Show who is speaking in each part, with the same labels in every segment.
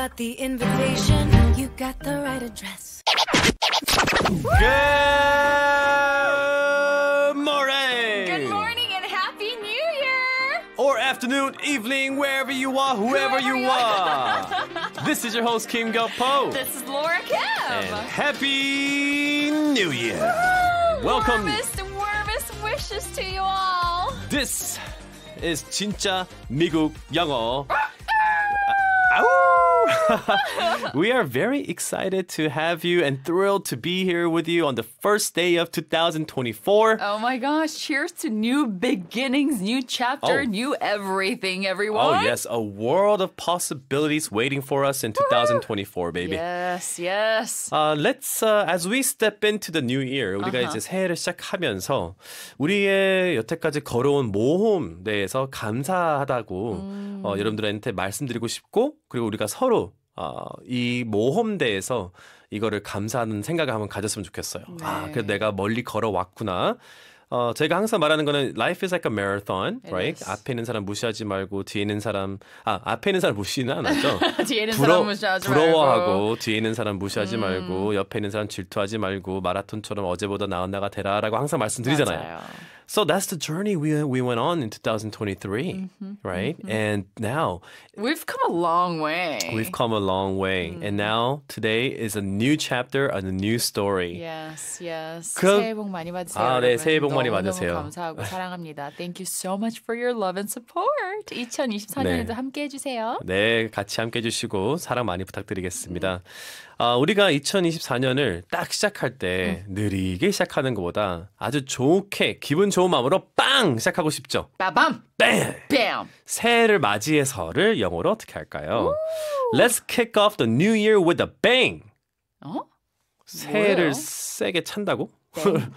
Speaker 1: got the invitation. You got the right address. Good morning. Good morning
Speaker 2: and happy New Year.
Speaker 1: Or afternoon, evening, wherever you are, whoever, whoever you, you are. this is your host Kim Gilpo. This
Speaker 2: is Laura Kim. And
Speaker 1: happy New Year. Woo-hoo!
Speaker 2: Welcome. Warmest, warmest wishes to you all.
Speaker 1: This is 진짜 미국 영어. we are very excited to have you and thrilled to be here with you on the first day of 2024.
Speaker 2: Oh my gosh, cheers to new beginnings, new chapter, oh. new everything, everyone. Oh, yes,
Speaker 1: a world of possibilities waiting for us in 2024, baby.
Speaker 2: Yes, yes.
Speaker 1: Uh, let's, uh, as we step into the new year, 우리가 uh-huh. 이제 새해를 시작하면서 우리의 여태까지 걸어온 모험 대해서 감사하다고 음. 어, 여러분들한테 말씀드리고 싶고, 그리고 우리가 서로 어, 이 모험대에서 이거를 감사하는 생각을 한번 가졌으면 좋겠어요. 아, 네. 아, 그래도 내가 멀리 걸어왔구나. 어, 제가 항상 말하는 거는 life is like a marathon, right? 앞에 있는 사람 무시하지 말고 뒤에 있는 사람 아 앞에 있는 사람 무시는 안 하죠.
Speaker 2: 뒤에 있는 부러, 사람 무시하지 부러워하고 말고.
Speaker 1: 뒤에 있는 사람 무시하지 음. 말고 옆에 있는 사람 질투하지 말고 마라톤처럼 어제보다 나은 나가 되라라고 항상 말씀드리잖아요. 맞아요. So that's the journey we we went on in 2023, mm-hmm, right? Mm-hmm. And now
Speaker 2: we've come a long way. We've
Speaker 1: come a long way, mm. and now today is a new chapter and a new story.
Speaker 2: Yes, yes. 그, 새해 복 많이 받으세요. 아, 네, 새해 복 많어머으세요 감사하고 사랑합니다. Thank you so much for your love and support. 2024년에도 네. 함께 해주세요.
Speaker 1: 네, 같이 함께 해주시고 사랑 많이 부탁드리겠습니다. 음. 아, 우리가 2024년을 딱 시작할 때 음. 느리게 시작하는 것보다 아주 좋게 기분 좋은 마음으로 빵 시작하고 싶죠. 빠밤. 뱀. 뱀. 새해를 맞이해서를 영어로 어떻게 할까요? 오. Let's kick off the new year with a bang.
Speaker 2: 어? 새해를 뭐예요?
Speaker 1: 세게 찬다고?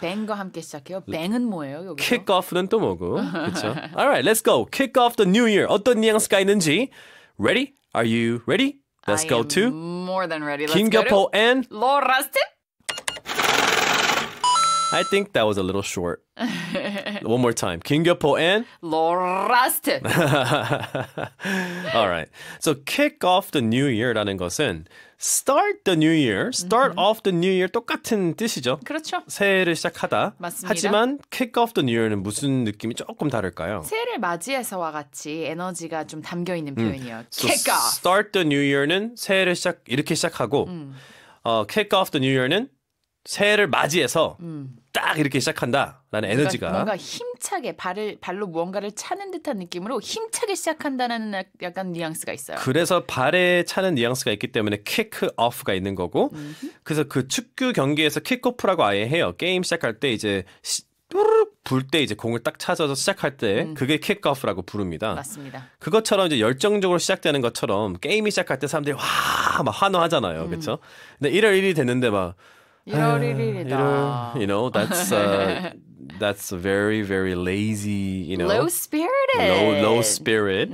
Speaker 2: 뱅과 함께 시작해요. 뱅은 뭐예요?
Speaker 1: 여기서? Kick off는 또 뭐고? 그렇죠. Alright, let's go. Kick off the new year. 어떤 뉘앙스가 있는지. Ready? Are you ready? Let's I go to
Speaker 2: more than ready. Let's Kingapo and l a u r
Speaker 1: I think that was a little short. One more time. k i n g g y p o and
Speaker 2: l o a s t All
Speaker 1: right. So kick off the new year라는 것은 start the new year, start off the new year 똑같은 뜻이죠. 그렇죠. 새해를 시작하다. 맞습니다. 하지만 kick off the new year는 무슨 느낌이 조금 다를까요?
Speaker 2: 새해를 맞이해서와 같이 에너지가 좀 담겨 있는 표현이요 So kick off.
Speaker 1: start the new year는 새해를 시작 이렇게 시작하고 어, kick off the new year는 새해를 맞이해서 음. 딱 이렇게 시작한다라는 그러니까 에너지가 뭔가
Speaker 2: 힘차게 발을 발로 무언가를 차는 듯한 느낌으로 힘차게 시작한다는 약간 뉘앙스가 있어요.
Speaker 1: 그래서 발에 차는 뉘앙스가 있기 때문에 킥크 오프가 있는 거고 음흠. 그래서 그 축구 경기에서 킥오프라고 아예 해요. 게임 시작할 때 이제 시, 불때 이제 공을 딱 찾아서 시작할 때 음. 그게 킥오프라고 부릅니다. 맞습니다. 그것처럼 이제 열정적으로 시작되는 것처럼 게임이 시작할 때 사람들이 와 막 환호하잖아요. 음. 그렇죠? 근데 1월 1일이 됐는데 막
Speaker 2: you know, that's uh,
Speaker 1: that's very very lazy, you know. Low
Speaker 2: spirited. Low low
Speaker 1: spirit.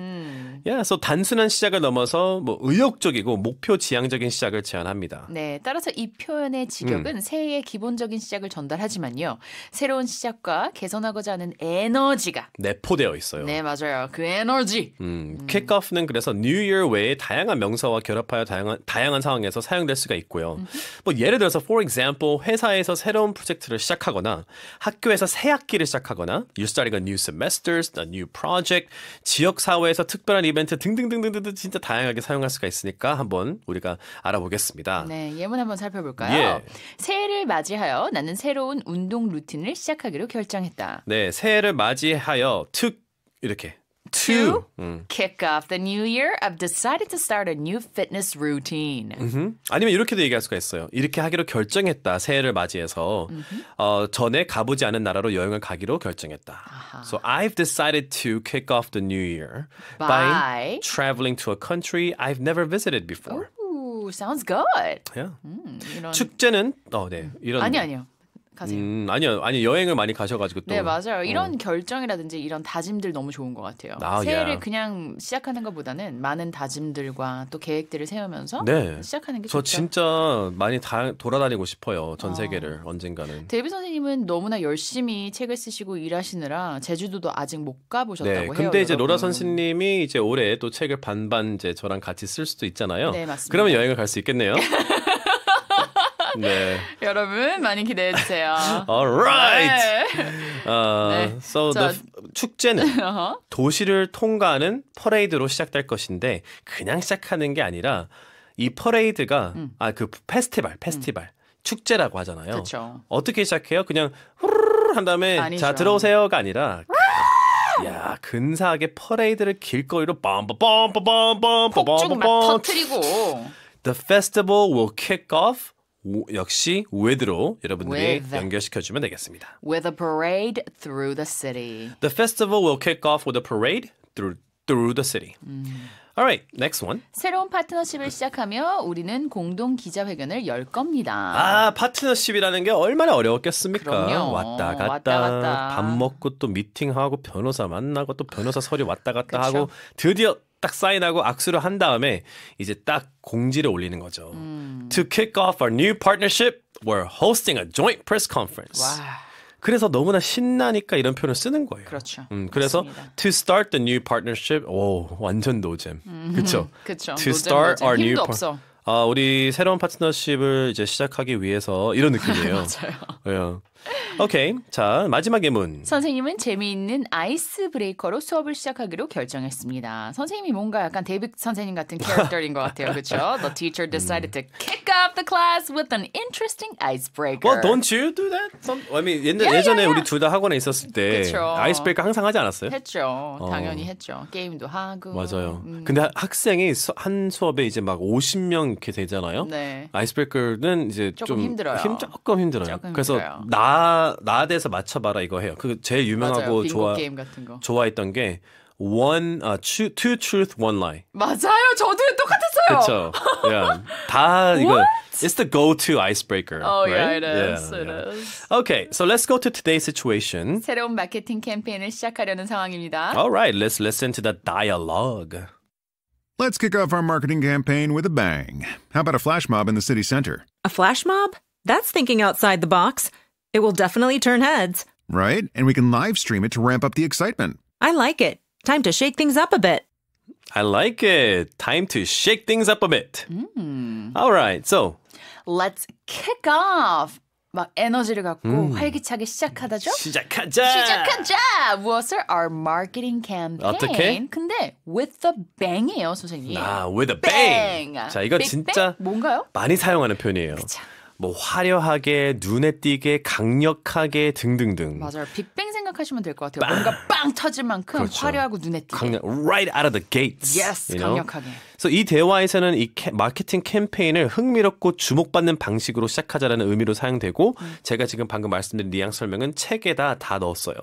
Speaker 1: 예, 그래서 단순한 시작을 넘어서 뭐 의욕적이고 목표 지향적인 시작을 제안합니다.
Speaker 2: 네, 따라서 이 표현의 직역은 음. 새해의 기본적인 시작을 전달하지만요. 새로운 시작과 개선하고자 하는 에너지가
Speaker 1: 내포되어 있어요.
Speaker 2: 네, 맞아요. 그 에너지.
Speaker 1: 음, 음. 킥오프는 그래서 뉴 이어 외에 다양한 명사와 결합하여 다양한 다양한 상황에서 사용될 수가 있고요. 음. 뭐 예를 들어서 for example 회사에서 새로운 프로젝트를 시작하거나 학교에서 새 학기를 시작하거나 y o u starting a new semester, a new project 지역 사회에서 특별한 이벤트 등등등등등 진짜 다양하게 사용할 수가 있으니까 한번 우리가 알아보겠습니다.
Speaker 2: 네, 예문 한번 살펴볼까요? 예. 새해를 맞이하여 나는 새로운 운동 루틴을 시작하기로 결정했다.
Speaker 1: 네, 새해를 맞이하여 특 이렇게 to 음. Mm.
Speaker 2: kick off the new year, I've decided to start a new fitness routine. 음흠. Mm-hmm.
Speaker 1: 아니면 이렇게도 얘기할 수가 있어요. 이렇게 하기로 결정했다. 새해를 맞이해서 mm-hmm. 어, 전에 가보지 않은 나라로 여행을 가기로 결정했다. 아하. So I've decided to kick off the new year by, by traveling to a country I've never visited before.
Speaker 2: Ooh, sounds good. Yeah. Hmm, you know.
Speaker 1: 축제는 어, 네. 이런 아니 아니요. 가세요. 음, 아니요, 아니 여행을 많이 가셔가지고 또. 네 맞아요.
Speaker 2: 이런 어. 결정이라든지 이런 다짐들 너무
Speaker 1: 좋은 것 같아요. 아, 새해를 예.
Speaker 2: 그냥 시작하는 것보다는 많은 다짐들과 또 계획들을 세우면서 네. 시작하는 게저 좋죠.
Speaker 1: 진짜 많이 다, 돌아다니고 싶어요. 전 아. 세계를 언젠가는.
Speaker 2: 데뷔 선생님은 너무나 열심히 책을 쓰시고 일하시느라 제주도도 아직 못 가보셨다고 네, 해요. 근데 이제 여러분. 로라
Speaker 1: 선생님이 이제 올해 또 책을 반반 이제 저랑 같이 쓸 수도 있잖아요. 네 맞습니다. 그러면 여행을 갈 수 있겠네요. 네.
Speaker 2: 여러분 많이 기대해 주세요.
Speaker 1: Alright. 네. Uh, 네. So 저, the 축제는 도시를 통과하는 퍼레이드로 시작될 것인데 그냥 시작하는 게 아니라 이 퍼레이드가 음. 아그 페스티벌 페스티벌 음. 축제라고 하잖아요. 그쵸. 어떻게 시작해요? 그냥 한 다음에 아니죠. 자 들어오세요가 아니라 그, 야 근사하게 퍼레이드를 길거리로 빰빰빰빰빰빰 폭죽 막 터트리고 The festival will kick off 오, 역시 with로 여러분들이 with. 연결시켜주면 되겠습니다.
Speaker 2: With a parade through the city.
Speaker 1: The festival will kick off with a parade through through the city. 음. Alright, next one.
Speaker 2: 새로운 파트너십을 시작하며 우리는 공동 기자회견을 열 겁니다.
Speaker 1: 아, 파트너십이라는 게 얼마나 어려웠겠습니까? 그럼요. 왔다 갔다, 왔다 갔다. 밥 먹고 또 미팅하고 변호사 만나고 또 변호사 서류 왔다 갔다 하고 드디어 딱 사인하고 악수를 한 다음에 이제 딱 공지를 올리는 거죠. 음. To kick off our new partnership, we're hosting a joint press conference. 와. 그래서 너무나 신나니까 이런 표현을 쓰는 거예요. 그렇죠. 음, 그래서 맞습니다. to start the new partnership, 오 완전 노잼. 음, 그렇죠. 그렇죠. To 노잼, start 노잼. our new partnership. 아, 우리 새로운 파트너십을 이제 시작하기 위해서 이런 느낌이에요. 맞아요. 예. 오케이. 자, 마지막 예문.
Speaker 2: 선생님은 재미있는 아이스 브레이커로 수업을 시작하기로 결정했습니다. 선생님이 뭔가 약간 데이 선생님 같은 캐릭터인 것 같아요. 그렇죠? The teacher 음. decided to kick off the class with an interesting icebreaker. Well, don't you do that? Some,
Speaker 1: I mean, 옛날, yeah, 예전에 yeah, yeah. 우리 둘 다 학원에 있었을 때 아이스브레이커 항상 하지 않았어요?
Speaker 2: 했죠. 어. 당연히 했죠. 게임도 하고.
Speaker 1: 맞아요. 음. 근데 학생이 한 수업에 이제 막 50명 이렇게 되잖아요. 네. 아이스브레이커는 이제 조금 좀 힘들어요. 힘, 조금 힘들어요. 조금 힘들어요. 나나 맞춰봐라 이거 해요. 그 제일 유명하고 좋아 좋아했던 게 one, uh, two, two truth, one lie.
Speaker 2: 맞아요. 저도 똑같았어요. 그렇죠.
Speaker 1: Yeah. 다 이거. It's the go-to icebreaker. Oh right? yeah, it is. Yeah, it yeah. is. Okay, so let's go to today's situation.
Speaker 2: 새로운 마케팅 캠페인을 시작하려는 상황입니다. All
Speaker 1: right, let's listen to the dialogue. Let's
Speaker 2: kick off our marketing campaign with a bang. How about a flash mob in the city center?
Speaker 1: A flash mob? That's thinking outside the box. It will definitely turn heads.
Speaker 2: Right? And we can live stream it to ramp up the excitement.
Speaker 1: I like it. Time to shake things up a bit. I like it. Time to shake things up a bit. Mm. All right. So,
Speaker 2: let's kick off. 막 에너지를 갖고 음. 활기차게 시작하다죠? 시작하자. 시작하자. 무엇을 our marketing campaign? 어떻게? 근데 with the bang이에요, 선생님. 아,
Speaker 1: with a bang. bang. 자, 이거 Big 진짜 bang? 뭔가요? 많이 사용하는 표현이에요. 그쵸. 뭐 화려하게 눈에 띄게 강력하게 등등등.
Speaker 2: 맞아요. 빅뱅 생각하시면 될 것 같아요. 빵! 뭔가 아, 빵 터질 만큼 그렇죠. 화려하고 눈에 띄게.
Speaker 1: 강력, right out of the gates. Yes, 강력하게. 그래이 대화에서는 이 캐, 마케팅 캠페인을 흥미롭고 주목받는 방식으로 시작하자라는 의미로 사용되고 음. 제가 지금 방금 말씀드린 뉘앙 설명은 책에다 다 넣었어요.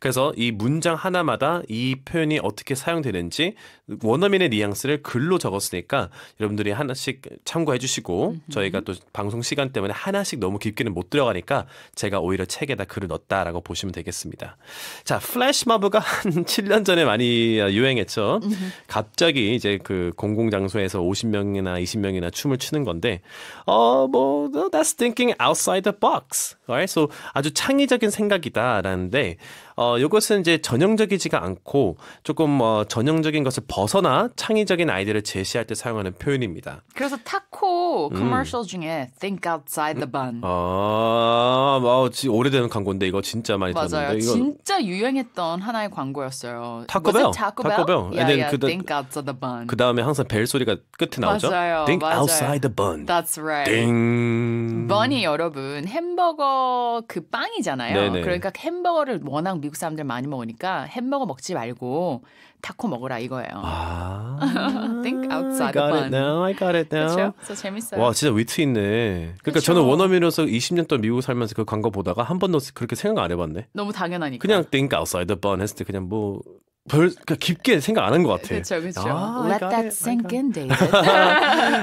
Speaker 1: 그래서 이 문장 하나마다 이 표현이 어떻게 사용되는지 원어민의 뉘앙스를 글로 적었으니까 여러분들이 하나씩 참고해 주시고 음 저희가 또 방송 시간 때문에 하나씩 너무 깊게는 못 들어가니까 제가 오히려 책에다 글을 넣었다라고 보시면 되겠습니다. 있습니다. 자, 플래시마브가 한 7년 전에 많이 유행했죠. 갑자기 이제 그 공공장소에서 50명이나 20명이나 춤을 추는 건데, 어, 뭐, 뭐, that's thinking outside the box. Alright, so 아주 창의적인 생각이다라는데 어 이것은 이제 전형적이지가 않고 조금 어, 전형적인 것을 벗어나 창의적인 아이디어를 제시할 때 사용하는 표현입니다.
Speaker 2: 그래서 타코 커머셜 음. 중에 Think Outside the Bun.
Speaker 1: 아, 뭐 오래된 광고인데 이거 진짜 많이 맞아요. 들었는데 이거 진짜
Speaker 2: 유행했던 하나의 광고였어요. 타코벨, 타코벨. Yeah, yeah, think Outside the Bun. 그
Speaker 1: 다음에 항상 벨 소리가 끝에 나오죠. 맞아요. Think 맞아요. Outside the Bun.
Speaker 2: That's right.
Speaker 1: 띵. Bun이
Speaker 2: 여러분 햄버거 그 빵이잖아요. 네네. 그러니까 햄버거를 워낙 미국 사람들 많이 먹으니까 햄버거 먹지 말고 타코 먹으라 이거예요.
Speaker 1: 아,
Speaker 2: Think outside the bun.
Speaker 1: Now, I got it now. 그렇
Speaker 2: 그래서 재밌어요. 와 진짜
Speaker 1: 위트 있네. 그러니까 그쵸? 저는 원어민으로서 20년 동안 미국 살면서 그 광고 보다가 한 번도 그렇게 생각 안 해봤네.
Speaker 2: 너무 당연하니까.
Speaker 1: 그냥 Think outside the bun 했을 때 그냥 뭐별 그러니까 깊게 생각 안한것 같아. 그렇죠, 그렇죠. 아, Let that it,
Speaker 2: sink in, David.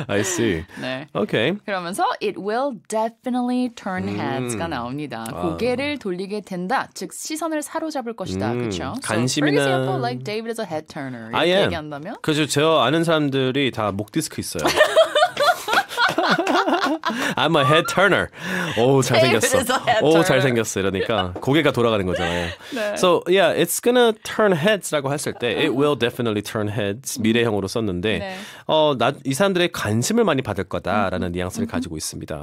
Speaker 1: I see. 네. Okay.
Speaker 2: 그러면서 it will definitely turn 음. heads가 나옵니다. 아. 고개를 돌리게 된다, 즉 시선을 사로잡을 것이다, 음. 그렇죠? 간심이나. So, for example, like David is a head turner. 이렇게 I am. 얘기한다면?
Speaker 1: 그죠. 제가 아는 사람들이 다 목 디스크 있어요. I'm a head turner. 오 잘생겼어. 오 잘생겼어. 이러니까 고개가 돌아가는 거잖아요. 네. So yeah, it's gonna turn heads라고 했을 때 it will definitely turn heads 미래형으로 썼는데 네. 어나이 사람들의 관심을 많이 받을 거다라는 뉘앙스를 가지고 있습니다.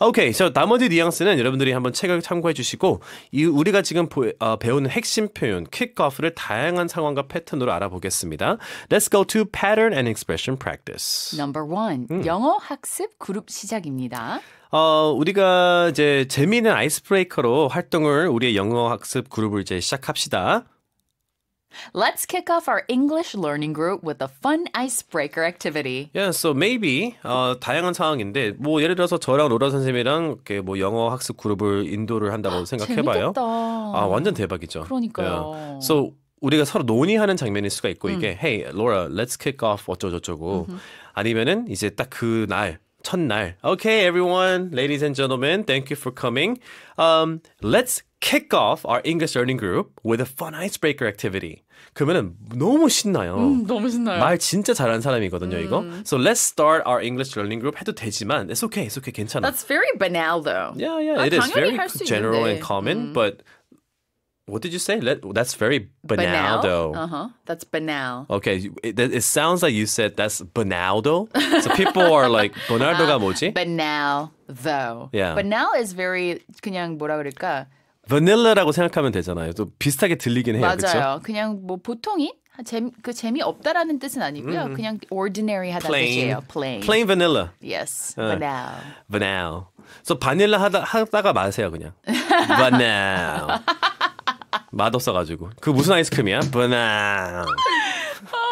Speaker 1: 오케이, okay, so 나머지 뉘앙스는 여러분들이 한번 책을 참고해 주시고 이 우리가 지금 보, 어, 배우는 핵심 표현 킥오프를 다양한 상황과 패턴으로 알아보겠습니다. Let's go to pattern and expression practice.
Speaker 2: Number one, 음. 영어 학 학습 그룹 시작입니다.
Speaker 1: 어, 우리가 이제 재미있는 아이스브레이커로 활동을 우리의 영어 학습 그룹을 이제 시작합시다.
Speaker 2: Let's kick off our English learning group with a fun icebreaker activity.
Speaker 1: Yeah, so maybe 어, 다양한 상황인데 뭐 예를 들어서 저랑 로라 선생님이랑 이렇게 뭐 영어 학습 그룹을 인도를 한다고 생각해 봐요. 아, 완전 대박이죠. 그러니까요. Yeah. So 우리가 서로 논의하는 장면일 수가 있고 음. 이게 Hey, Laura, let's kick off 어쩌고저쩌고 음흠. 아니면은 이제 딱 그날 첫날 Okay, everyone, ladies and gentlemen, thank you for coming. Um, let's kick off our English learning group with a fun icebreaker activity. 그러면은 너무 신나요. 음,
Speaker 2: 너무 신나요. 말
Speaker 1: 진짜 잘하는 사람이거든요, 음. 이거. So let's start our English learning group 해도 되지만 it's okay, it's okay, 괜찮아.
Speaker 2: That's very banal though. Yeah, yeah, 아, it is very general 있는데. and common, 음.
Speaker 1: but What did you say? That's very banal, though. Uh
Speaker 2: huh. That's banal.
Speaker 1: Okay, it, it, sounds like you said that's banal, though. So people are like, Bonaldo가 뭐지?
Speaker 2: Banal, though. Yeah. Banal is very 그냥 뭐라 그럴까?
Speaker 1: Vanilla라고 생각하면 되잖아요. 또 비슷하게 들리긴 해요. 그렇죠? 맞아요. 그쵸?
Speaker 2: 그냥 뭐 보통이 재미 그 재미 없다라는 뜻은 아니고요. 음. 그냥 ordinary 하다 뜻이에요. Plain.
Speaker 1: Plain vanilla. Yes. 어. Banal. Banal. So 바닐라 하다 하다가 마세요 그냥. Banal. 맛없어가지고 그 무슨 아이스크림이야? 바나.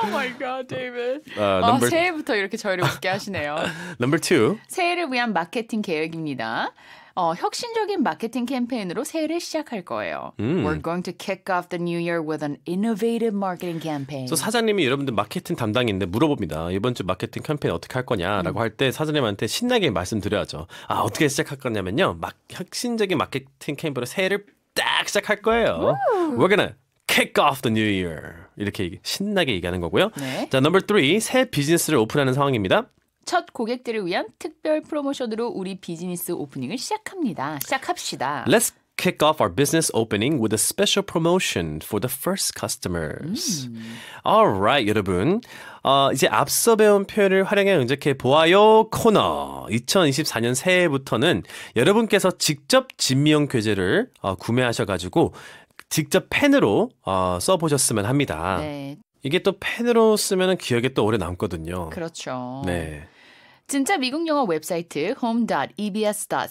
Speaker 2: Oh my god, David. 어, 어, 넘버- 새해부터 이렇게 저희를 웃게 하시네요.
Speaker 1: 넘버 2.
Speaker 2: 새해를 위한 마케팅 계획입니다. 어, 혁신적인 마케팅 캠페인으로 새해를 시작할 거예요. 음. We're going to kick off the new year with an innovative marketing campaign. 저
Speaker 1: 사장님이 여러분들 마케팅 담당인데 물어봅니다. 이번 주 마케팅 캠페인 어떻게 할 거냐라고 음. 할때 사장님한테 신나게 말씀드려야죠. 아 어떻게 시작할 거냐면요. 막 혁신적인 마케팅 캠페인으로 새해를 딱 시작할 거예요. We're gonna kick off the new year. 이렇게 신나게 얘기하는 거고요. 네. 자, 넘버 3. 새 비즈니스를 오픈하는 상황입니다.
Speaker 2: 첫 고객들을 위한 특별 프로모션으로 우리 비즈니스 오프닝을 시작합니다. 시작합시다. Let's
Speaker 1: kick off our business opening with a special promotion for the first customers. 음. Alright, 여러분. 어, 이제 앞서 배운 표현을 활용해 응적해 보아요 코너. 2024년 새해부터는 여러분께서 직접 진미형 교재를 어, 구매하셔가지고 직접 펜으로 어, 써보셨으면 합니다. 네. 이게 또 펜으로 쓰면 기억에 또 오래 남거든요.
Speaker 2: 그렇죠. 네. 진짜 미국 영어 웹사이트 home.ebs.co.kr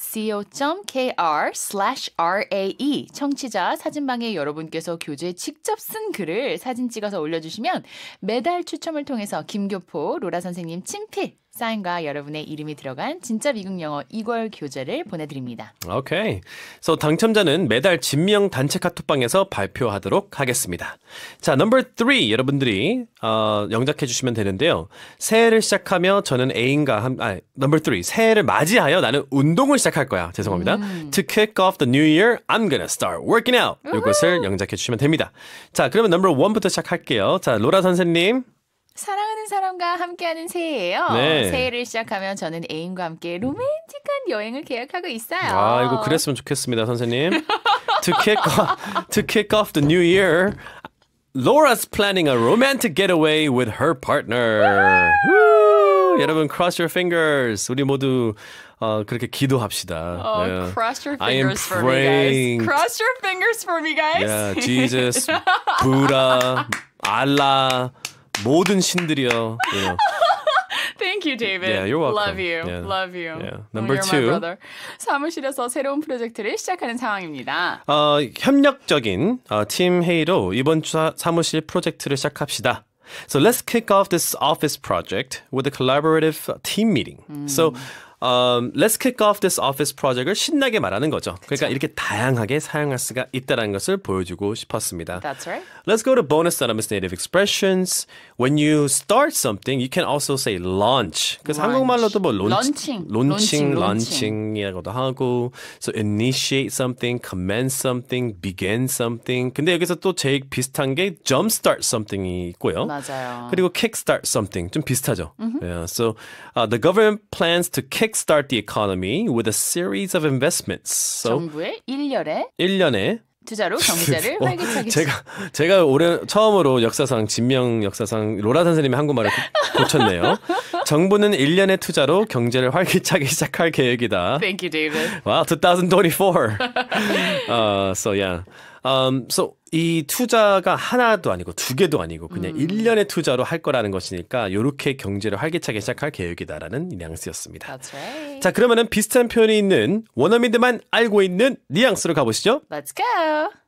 Speaker 2: slash rae 청취자 사진방에 여러분께서 교재에 직접 쓴 글을 사진 찍어서 올려주시면 매달 추첨을 통해서 김교포 로라 선생님 친필 사인과 여러분의 이름이 들어간 진짜 미국 영어 2월 교재를 보내드립니다.
Speaker 1: Okay. So 당첨자는 매달 진명 단체 카톡방에서 발표하도록 하겠습니다. 자, n u m 여러분들이 어, 영작해 주시면 되는데요. 새해를 시작하며 저는 애인과 한, 아, n u m 새해를 맞이하여 나는 운동을 시작할 거야. 죄송합니다. 음. To kick off the new year, I'm gonna start working out. 이것을 영작해 주시면 됩니다. 자, 그러면 n u m 부터 시작할게요. 자, 로라 선생님.
Speaker 2: 사랑하는 사람과 함께하는 새해예요. 네. 새해를 시작하면 저는 애인과 함께 로맨틱한 여행을 계획하고 있어요. 아, 이거 그랬으면
Speaker 1: 좋겠습니다, 선생님. to kick off, to kick off the new year, Laura's planning a romantic getaway with her partner. 여러분 cross your fingers. 우리 모두 어, 그렇게 기도합시다. Oh, yeah. cross your fingers for me guys. Cross
Speaker 2: your fingers for me guys. Yeah, Jesus, Buddha,
Speaker 1: Allah 모든 신들이여. You know.
Speaker 2: Thank you, David. Yeah, you're welcome. Love you. Yeah. Love you. Yeah. Number you're two. My brother. 사무실에서 새로운 프로젝트를 시작하는 상황입니다.
Speaker 1: 어, 협력적인 어, 팀 회의로 이번 주 사무실 프로젝트를 시작합시다. So let's kick off this office project with a collaborative team meeting. Mm. So um, let's kick off this office project을 신나게 말하는 거죠. 그쵸. 그러니까 이렇게 다양하게 사용할 수가 있다는 것을 보여주고 싶었습니다. That's right. Let's go to bonus anonymous native expressions. When you start something, you can also say launch. 그래서 launch. 한국말로도 뭐 론칭, 론칭, 론칭이라고도 하고 so initiate something, commence something, begin something. 근데 여기서 또 제일 비슷한 게 jump start something이 있고요. 맞아요. 그리고 kick start something 좀 비슷하죠. Mm-hmm. Yeah, so uh, the government plans to kick kickstart the economy with a series of investments. So,
Speaker 2: 정부의 1년에
Speaker 1: 1년에
Speaker 2: 투자로 경제를 활기차게. 제가
Speaker 1: 제가 올해 처음으로 역사상 진명 역사상 로라 선생님이 한국말을 고, 쳤네요 정부는 1년의 투자로 경제를 활기차게 시작할 계획이다. Thank you, David. Wow, 2024. uh, 어, so yeah. 음, so 이 투자가 하나도 아니고 두 개도 아니고 그냥 음. 1년의 투자로 할 거라는 것이니까 요렇게 경제를 활기차게 시작할 계획이다라는 뉘앙스였습니다. Right. 자, 그러면은 비슷한 표현이 있는 원어민들만 알고 있는 뉘앙스로 가보시죠. Let's
Speaker 2: go.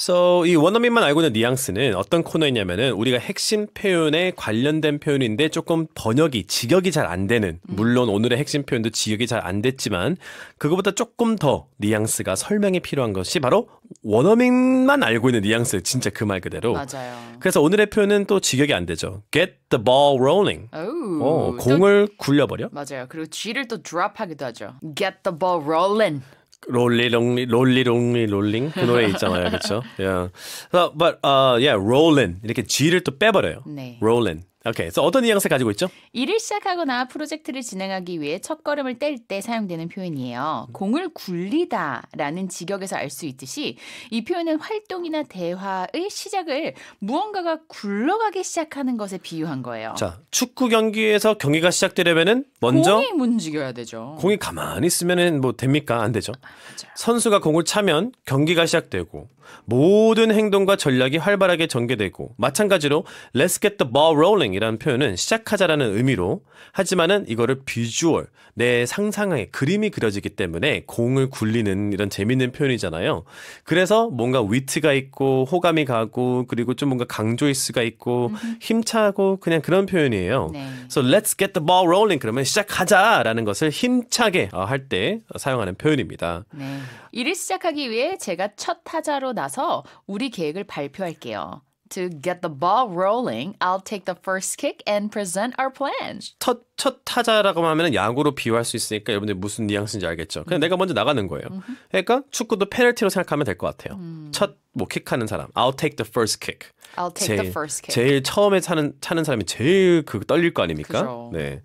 Speaker 1: So 이 원어민만 알고 있는 뉘앙스는 어떤 코너이냐면은 우리가 핵심 표현에 관련된 표현인데 조금 번역이 직역이 잘 안 되는 음. 물론 오늘의 핵심 표현도 직역이 잘 안 됐지만 그거보다 조금 더 뉘앙스가 설명이 필요한 것이 바로 원어민만 알고 있는 뉘앙스 진짜 그 말 그대로. 맞아요. 그래서 오늘의 표현은 또 직역이 안 되죠. Get the ball rolling.
Speaker 2: 오, 어, 공을 굴려버려. 맞아요. 그리고 G를 또 drop하기도 하죠. Get the ball
Speaker 1: rolling. 롤리롱리 롤리롱리 롤링 그 노래 있잖아요, 그렇죠? Yeah. So, but uh, yeah, rolling 이렇게 G를 또 빼버려요. 네. Rolling. 오케이. 그래서 어떤 뉘앙스 가지고 있죠?
Speaker 2: 일을 시작하거나 프로젝트를 진행하기 위해 첫 걸음을 뗄 때 사용되는 표현이에요. 공을 굴리다라는 직역에서 알 수 있듯이 이 표현은 활동이나 대화의 시작을 무언가가 굴러가기 시작하는 것에 비유한 거예요.
Speaker 1: 자, 축구 경기에서 경기가 시작되려면은 먼저 공이
Speaker 2: 움직여야 되죠.
Speaker 1: 공이 가만히 있으면은 뭐 됩니까? 안 되죠. 맞아요. 선수가 공을 차면 경기가 시작되고 모든 행동과 전략이 활발하게 전개되고 마찬가지로 Let's get the ball rolling 경쟁이라는 표현은 시작하자라는 의미로 하지만은 이거를 비주얼 내 상상의 그림이 그려지기 때문에 공을 굴리는 이런 재밌는 표현이잖아요. 그래서 뭔가 위트가 있고 호감이 가고 그리고 좀 뭔가 강조일수가 있고 힘차고 그냥 그런 표현이에요. 네. So let's get the ball rolling 그러면 시작하자라는 것을 힘차게 어, 할때 사용하는 표현입니다. 네.
Speaker 2: 일을 시작하기 위해 제가 첫 타자로 나서 우리 계획을 발표할게요. to get the ball rolling, I'll take the first kick and present our plan. 첫,
Speaker 1: 첫 타자라고 하면 야구로 비유할 수 있으니까 여러분들 무슨 뉘앙스인지 알겠죠. 그냥 음. 내가 먼저 나가는 거예요. 음흠. 그러니까 축구도 페널티로 생각하면 될것 같아요. 음. 첫뭐 킥하는 사람, I'll take the first kick. I'll take 제일, the first kick. 제일 처음에 차는 차는 사람이 제일 그 떨릴 거 아닙니까? 그죠. 네.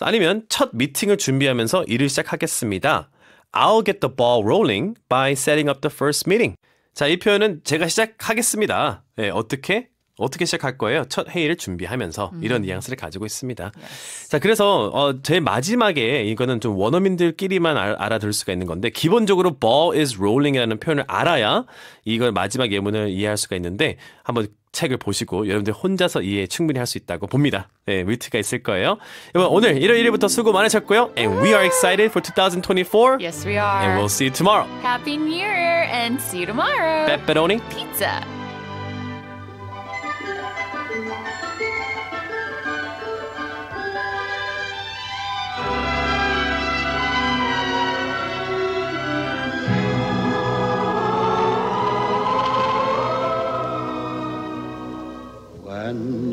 Speaker 1: 아니면 첫 미팅을 준비하면서 일을 시작하겠습니다. I'll get the ball rolling by setting up the first meeting. 자, 이 표현은 제가 시작하겠습니다. 네, 어떻게? 어떻게 시작할 거예요? 첫 회의를 준비하면서 음. 이런 뉘앙스를 가지고 있습니다. 예스. 자, 그래서 어, 제 마지막에 이거는 좀 원어민들끼리만 알, 아들을 수가 있는 건데 기본적으로 ball is rolling이라는 표현을 알아야 이걸 마지막 예문을 이해할 수가 있는데 한번 책을 보시고 여러분들 혼자서 이해 충분히 할 수 있다고 봅니다. 네, 위트가 있을 거예요. 여러분 오늘 1월 1일부터 수고 많으셨고요. And we are excited for 2024. Yes, we are. And we'll see you tomorrow.
Speaker 2: Happy New Year and see you tomorrow. Pepperoni pizza. and